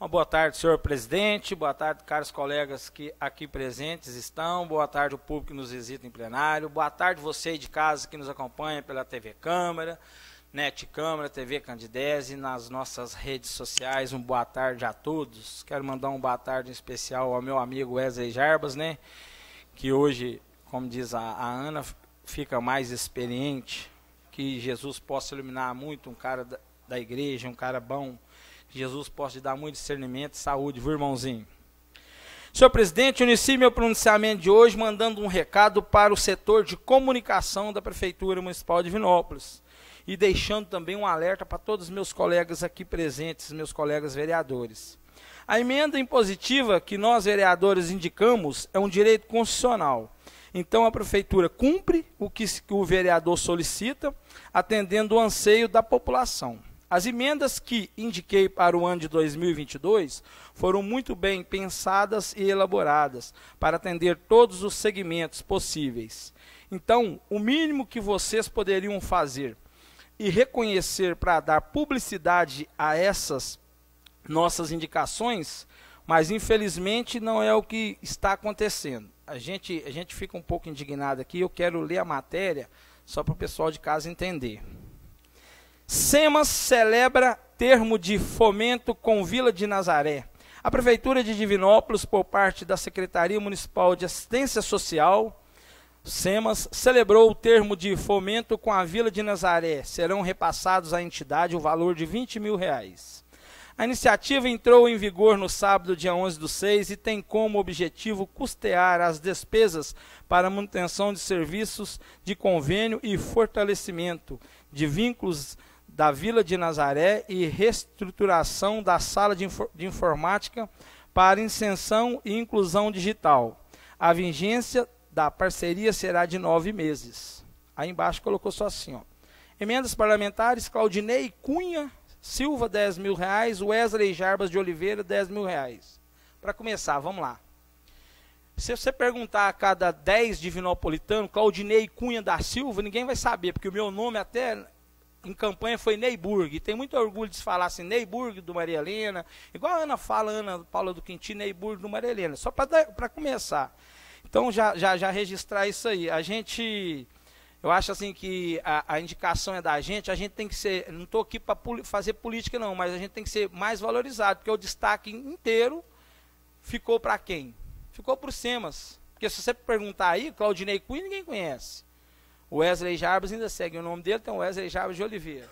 Uma boa tarde, senhor presidente. Boa tarde, caros colegas que aqui presentes estão. Boa tarde, o público que nos visita em plenário. Boa tarde, você aí de casa que nos acompanha pela TV Câmara, NET Câmara, TV Candidese, nas nossas redes sociais. Um boa tarde a todos. Quero mandar um boa tarde especial ao meu amigo Wesley Jarbas, né? Que hoje, como diz a, a Ana, fica mais experiente. Que Jesus possa iluminar muito um cara da, da igreja, um cara bom Jesus possa te dar muito discernimento e saúde, viu, irmãozinho? Senhor presidente, inicie meu pronunciamento de hoje mandando um recado para o setor de comunicação da Prefeitura Municipal de Vinópolis e deixando também um alerta para todos os meus colegas aqui presentes, meus colegas vereadores. A emenda impositiva que nós vereadores indicamos é um direito constitucional. Então a prefeitura cumpre o que o vereador solicita, atendendo o anseio da população. As emendas que indiquei para o ano de 2022 foram muito bem pensadas e elaboradas para atender todos os segmentos possíveis. Então, o mínimo que vocês poderiam fazer e reconhecer para dar publicidade a essas nossas indicações, mas infelizmente não é o que está acontecendo. A gente, a gente fica um pouco indignado aqui, eu quero ler a matéria só para o pessoal de casa entender. SEMAS celebra termo de fomento com Vila de Nazaré. A Prefeitura de Divinópolis, por parte da Secretaria Municipal de Assistência Social, SEMAS, celebrou o termo de fomento com a Vila de Nazaré. Serão repassados à entidade o valor de 20 mil reais. A iniciativa entrou em vigor no sábado, dia 11 do 6, e tem como objetivo custear as despesas para manutenção de serviços de convênio e fortalecimento de vínculos da Vila de Nazaré e reestruturação da sala de, de informática para inserção e inclusão digital. A vigência da parceria será de nove meses. Aí embaixo colocou só assim, ó. Emendas parlamentares, Claudinei Cunha Silva, 10 mil reais, Wesley Jarbas de Oliveira, 10 mil reais. Para começar, vamos lá. Se você perguntar a cada 10 divinopolitano, Claudinei Cunha da Silva, ninguém vai saber, porque o meu nome até em campanha foi Neiburg. E tem muito orgulho de falar assim, Neiburg do Maria Helena. Igual a Ana fala, Ana Paula do Quinti, Neiburg do Maria Helena. Só para começar. Então, já, já, já registrar isso aí. A gente... Eu acho assim que a, a, indicação é da gente, a gente tem que ser, não estou aqui para fazer política não, mas a gente tem que ser mais valorizado, porque o destaque inteiro ficou para quem? Ficou para o SEMAS. Porque se você perguntar aí, Claudinei Cunha ninguém conhece. Wesley Jarbas ainda segue o nome dele, então Wesley Jarbas de Oliveira.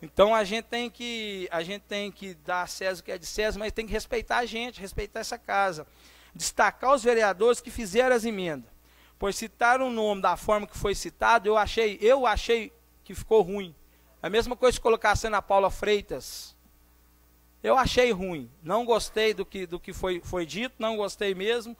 Então a gente tem que a gente tem que dar a César o que é de César, mas tem que respeitar a gente, respeitar essa casa, destacar os vereadores que fizeram as emendas. Pois citar o nome da forma que foi citado, eu achei, eu achei que ficou ruim. A mesma coisa se a Ana Paula Freitas. Eu achei ruim, não gostei do que, do que foi, foi dito, não gostei mesmo.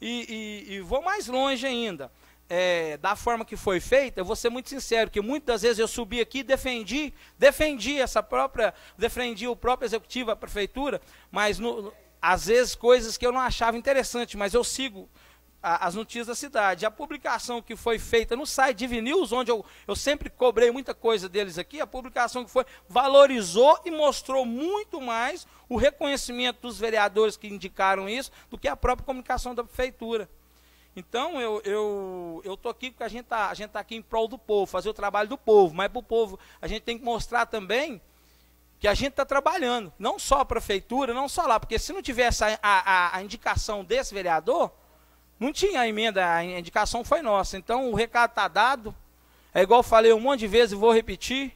e, e, e vou mais longe ainda é, da forma que foi feita, eu vou ser muito sincero, que muitas vezes eu subi aqui e defendi, defendi essa própria, defendi o próprio executivo, a prefeitura, mas no, às vezes coisas que eu não achava interessante, mas eu sigo a, as notícias da cidade. A publicação que foi feita no site de News, onde eu, eu sempre cobrei muita coisa deles aqui, a publicação que foi valorizou e mostrou muito mais o reconhecimento dos vereadores que indicaram isso do que a própria comunicação da prefeitura. Então eu eu eu tô aqui porque a gente está a gente tá aqui em prol do povo, fazer o trabalho do povo, mas para o povo a gente tem que mostrar também que a gente está trabalhando, não só a prefeitura, não só lá, porque se não tivesse a, a, a indicação desse vereador, não tinha a emenda, a indicação foi nossa. Então o recado está dado. É igual falei um monte de vezes e vou repetir.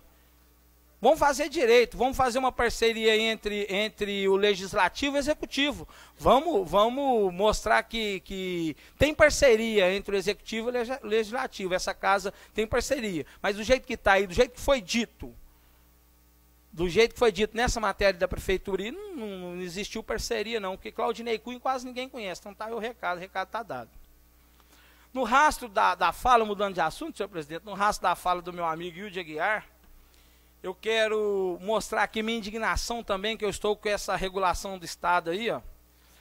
Vamos fazer direito, vamos fazer uma parceria entre, entre o legislativo e o executivo. Vamos, vamos mostrar que, que tem parceria entre o executivo e o legislativo. Essa casa tem parceria. Mas do jeito que está aí, do jeito que foi dito, do jeito que foi dito nessa matéria da prefeitura, não, não, existiu parceria, não, porque Claudinei Cunha quase ninguém conhece. Então está aí o recado, o recado está dado. No rastro da, da fala, mudando de assunto, senhor presidente, no rastro da fala do meu amigo Hilde Aguiar eu quero mostrar aqui minha indignação também, que eu estou com essa regulação do Estado aí, ó.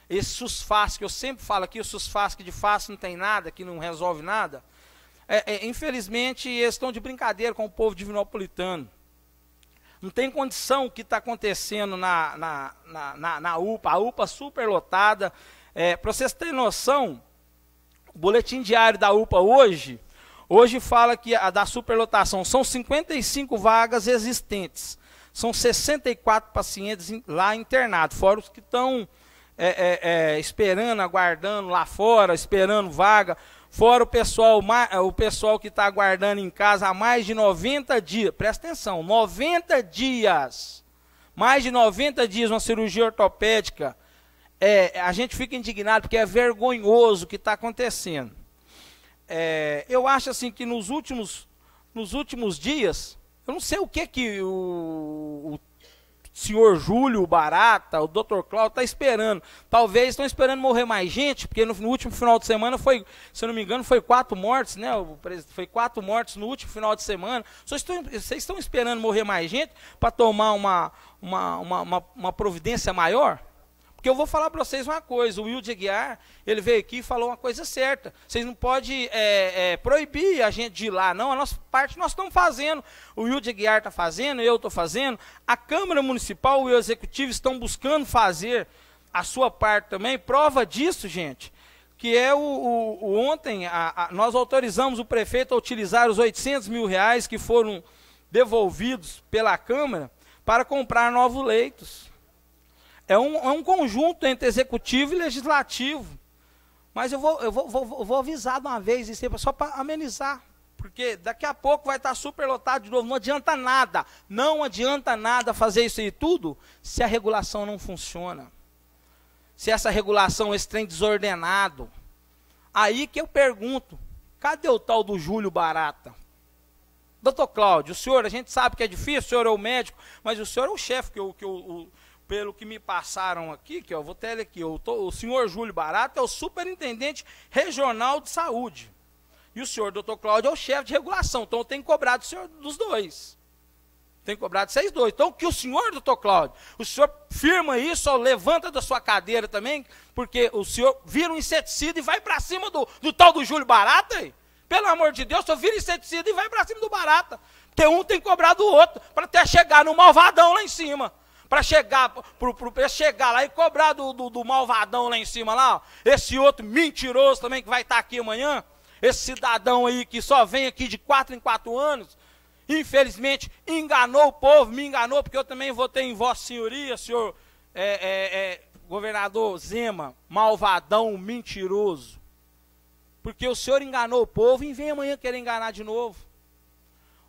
Esse SUSFAS, que eu sempre falo aqui, o SUSFAS que de fácil não tem nada, que não resolve nada. É, é, infelizmente, eles estão de brincadeira com o povo divinopolitano. Não tem condição o que está acontecendo na, na, na, na, na UPA, a UPA superlotada. É, Para vocês terem noção, o boletim diário da UPA hoje, Hoje fala que a da superlotação são 55 vagas existentes. São 64 pacientes lá internados, fora os que estão é, é, é, esperando, aguardando lá fora, esperando vaga, fora o pessoal, é, o pessoal que está aguardando em casa há mais de 90 dias. Presta atenção, 90 dias. Mais de 90 dias uma cirurgia ortopédica. É, a gente fica indignado porque é vergonhoso o que está acontecendo é, eu acho assim que nos últimos, nos últimos dias, eu não sei o que que o, o senhor Júlio Barata, o Dr. Cláudio está esperando. Talvez estão esperando morrer mais gente, porque no, no, último final de semana foi, se eu não me engano, foi quatro mortes, né? Foi quatro mortes no último final de semana. Estão, vocês estão esperando morrer mais gente para tomar uma, uma, uma, uma, uma providência maior? Porque eu vou falar para vocês uma coisa, o Wilde Aguiar, ele veio aqui e falou uma coisa certa. Vocês não podem é, é, proibir a gente de ir lá, não. A nossa parte nós estamos fazendo. O Wilde Aguiar está fazendo, eu estou fazendo. A Câmara Municipal e o Executivo estão buscando fazer a sua parte também. Prova disso, gente, que é o, o, o ontem, a, a, nós autorizamos o prefeito a utilizar os 800 mil reais que foram devolvidos pela Câmara para comprar novos leitos. É um, é um conjunto entre executivo e legislativo. Mas eu vou, eu vou, vou, vou avisar de uma vez isso aí, só para amenizar. Porque daqui a pouco vai estar superlotado de novo. Não adianta nada. Não adianta nada fazer isso aí tudo se a regulação não funciona. Se essa regulação, esse trem desordenado. Aí que eu pergunto: cadê o tal do Júlio Barata? Doutor Cláudio, o senhor, a gente sabe que é difícil, o senhor é o médico, mas o senhor é o chefe que, eu, que eu, pelo que me passaram aqui, que eu vou ter aqui, o, o senhor Júlio Barato é o superintendente regional de saúde. E o senhor doutor Cláudio é o chefe de regulação. Então eu tenho cobrado o senhor dos dois. Tem cobrado vocês dois. Então, que o senhor, doutor Cláudio, o senhor firma isso, ó, levanta da sua cadeira também, porque o senhor vira um inseticida e vai para cima do, do tal do Júlio Barata? Hein? Pelo amor de Deus, só vira inseticida e vai para cima do Barata. tem um tem cobrado o outro, para até chegar no malvadão lá em cima para chegar, pro, pro, pra chegar lá e cobrar do, do, do malvadão lá em cima, lá, ó, esse outro mentiroso também que vai estar tá aqui amanhã, esse cidadão aí que só vem aqui de quatro em quatro anos, infelizmente enganou o povo, me enganou, porque eu também votei em Vossa Senhoria, senhor é, é, é, governador Zema, malvadão, mentiroso. Porque o senhor enganou o povo e vem amanhã querer enganar de novo.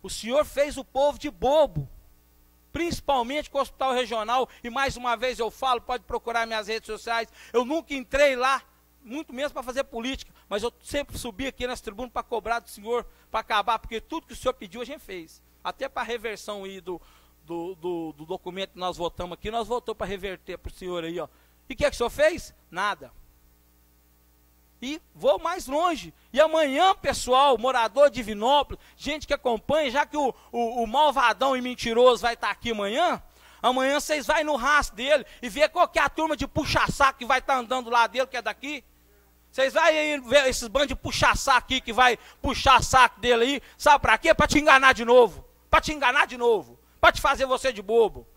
O senhor fez o povo de bobo principalmente com o hospital regional. E mais uma vez eu falo, pode procurar minhas redes sociais. Eu nunca entrei lá, muito menos para fazer política, mas eu sempre subi aqui nas tribunas para cobrar do senhor, para acabar, porque tudo que o senhor pediu a gente fez. Até para a reversão aí do, do, do, do documento que nós votamos aqui, nós votamos para reverter para o senhor aí, ó. E o que, é que o senhor fez? Nada e vou mais longe. E amanhã, pessoal, morador de Vinópolis, gente que acompanha, já que o, o, o malvadão e mentiroso vai estar aqui amanhã, amanhã vocês vão no rastro dele e ver qual que é a turma de puxa-saco que vai estar andando lá dele, que é daqui. Vocês vão aí ver esses bandos de puxa-saco aqui, que vai puxar saco dele aí, sabe para quê? Para te enganar de novo, para te enganar de novo, para te fazer você de bobo.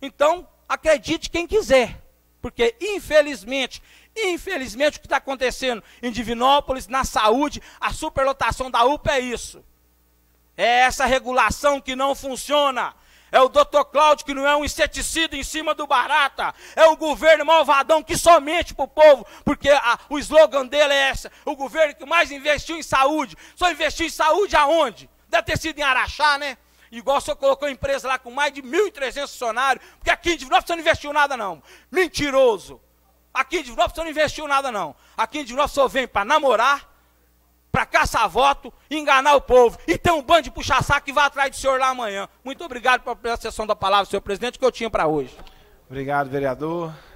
Então, acredite quem quiser. Porque, infelizmente, infelizmente, o que está acontecendo em Divinópolis, na saúde, a superlotação da UPA é isso. É essa regulação que não funciona. É o doutor Cláudio que não é um inseticida em cima do barata. É o governo malvadão que somente para o povo, porque a, o slogan dele é esse: O governo que mais investiu em saúde. Só investiu em saúde aonde? Deve ter sido em Araxá, né? igual o senhor colocou empresa lá com mais de 1.300 funcionários, porque aqui em Divinópolis você não investiu nada não. Mentiroso. Aqui em Divinópolis você não investiu nada não. Aqui em Divinópolis só vem para namorar, para caçar voto, enganar o povo. E tem um bando de puxa-saco que vai atrás do senhor lá amanhã. Muito obrigado pela sessão da palavra, senhor presidente, que eu tinha para hoje. Obrigado, vereador.